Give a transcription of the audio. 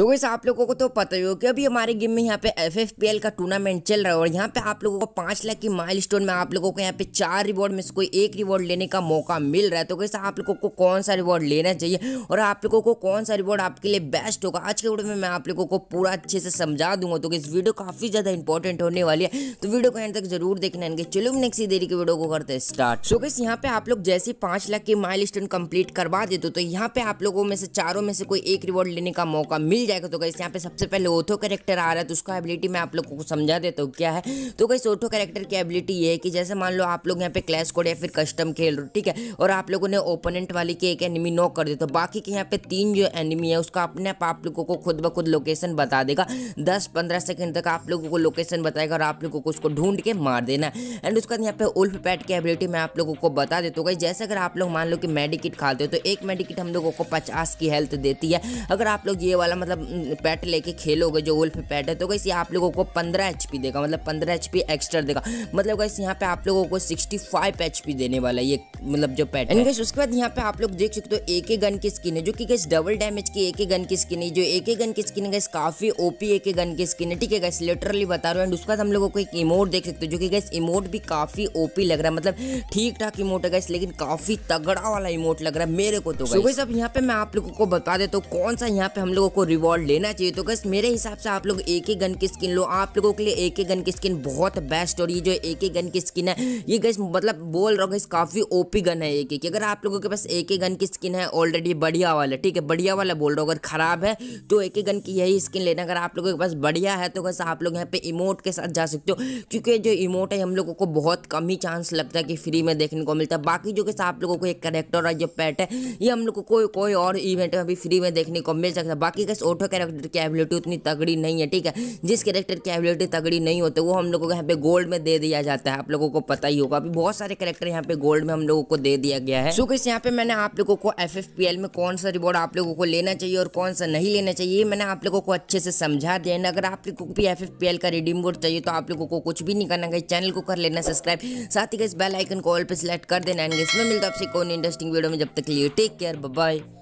सो so, आप लोगों को तो पता ही हो कि अभी हमारे गेम में यहाँ पे एफ एफ पी एल का टूर्नामेंट चल रहा है और यहाँ पे आप लोगों को पांच लाख की माइल में आप लोगों को यहाँ पे चार रिवॉर्ड में से कोई एक रिवॉर्ड लेने का मौका मिल रहा है तो कैसे आप लोगों को कौन सा रिवॉर्ड लेना चाहिए और आप लोगों को कौन सा रिवॉर्ड आपके लिए बेस्ट होगा आज के वीडियो में मैं आप लोगों को पूरा अच्छे से समझा दूंगा तो इस वीडियो काफ़ी ज़्यादा इंपॉर्टेंट होने वाली है तो वीडियो को एंड तक जरूर देखना है चलो नेक्स्ट देरी के वीडियो को करते हैं स्टार्ट सो कैसे यहाँ पे आप लोग जैसे पांच लाख की माइल कंप्लीट करवा देते तो यहाँ पे आप लोगों में से चारों में से कोई एक रिवॉर्ड लेने का मौका मिल जाएगा तो कैसे यहाँ पे सबसे पहले ओथो करेक्टर आ रहा है तो उसका एबिलिटी मैं आप लोगों को समझा देता हूँ क्या है तो कैसे ओथो करेक्टर की एबिलिटी ये है कि जैसे मान लो आप लोग यहाँ पे क्लैश कोड या फिर कस्टम खेल रहे हो ठीक है और आप लोगों ने ओपोनेंट वाली की एक एनिमी नॉक कर दी तो बाकी के यहाँ पे तीन जो एनिमी है उसका अपने आप लोगों को खुद ब खुद लोकेशन बता देगा दस पंद्रह सेकेंड तक आप लोगों को लोकेशन बताएगा और आप लोगों को उसको ढूंढ के मार देना एंड उसके बाद यहाँ पे उल्फ पैट की एबिलिटी मैं आप लोगों को बता देता हूँ जैसे अगर आप लोग मान लो कि मेडिकिट खाते हो तो एक मेडिकिट हम लोगों को पचास की हेल्थ देती है अगर आप लोग ये वाला मतलब मतलब पेट लेके खेलोगे जो वुल्फ पेट है तो कैसे आप लोगों को पंद्रह एच देगा मतलब पंद्रह एच एक्स्ट्रा देगा मतलब कैसे यहाँ पे आप लोगों को सिक्सटी फाइव एच देने वाला ये मतलब जो पैट एंड उसके बाद यहाँ पे आप लोग देख सकते हो एक ही गन की स्किन है जो कि गैस डबल डैमेज की एक ही गन की स्किन है जो एक ही गन की स्किन है गैस काफी ओपी एक ही गन की स्किन है ठीक है गैस लिटरली बता रहा हूँ एंड उसके बाद हम लोगों को एक इमोट देख सकते हो जो कि गैस इमोट भी काफी ओपी लग रहा है मतलब ठीक ठाक इमोट है गैस लेकिन काफी तगड़ा वाला इमोट लग रहा है मेरे को तो सब यहाँ पे मैं आप लोगों को बता देता हूँ कौन सा यहाँ पे हम लोगों को रिवॉर्ड लेना चाहिए तो बस मेरे हिसाब से आप लोग एक ही गन की स्किन लो आप लोगों के लिए एक ही गन की स्किन बहुत बेस्ट और ये जो एक ही गन की स्किन है ये गैस मतलब बोल रहा हूँ काफ़ी ओपी गन है एक ही अगर आप लोगों के पास एक ही गन की स्किन है ऑलरेडी बढ़िया वाला ठीक है बढ़िया वाला बोल रहा हूँ अगर ख़राब है तो एक ही गन की यही स्किन लेना अगर आप लोगों के पास बढ़िया है तो बस आप लोग यहाँ पे इमोट के साथ जा सकते हो क्योंकि जो इमोट है हम लोगों को बहुत कम ही चांस लगता है कि फ्री में देखने को मिलता है बाकी जो कैसे आप लोगों को एक करेक्टर और जो पैट है ये हम लोग को कोई और इवेंट में भी फ्री में देखने को मिल सकता है बाकी कैसे ओटो कैरेक्टर की एबिलिटी उतनी तगड़ी नहीं है ठीक है जिस कैरेक्टर की एबिलिटी तगड़ी नहीं होती वो हम लोगों को यहाँ पे गोल्ड में दे दिया जाता है आप लोगों को पता ही होगा अभी बहुत सारे कैरेक्टर यहाँ पे गोल्ड में हम लोगों को दे दिया गया है सो किस यहाँ पे मैंने आप लोगों को एफ में कौन सा रिवॉर्ड आप लोगों को लेना चाहिए और कौन सा नहीं लेना चाहिए मैंने आप लोगों को अच्छे से समझा दिया है अगर आप लोगों को भी एफ का रिडीम बोर्ड चाहिए तो आप लोगों को कुछ भी नहीं करना चैनल को कर लेना सब्सक्राइब साथ ही इस बेल आइकन को ऑल पे सिलेक्ट कर देना इसमें मिलता आपसे कौन इंटरेस्टिंग वीडियो में जब तक लिए टेक केयर बाय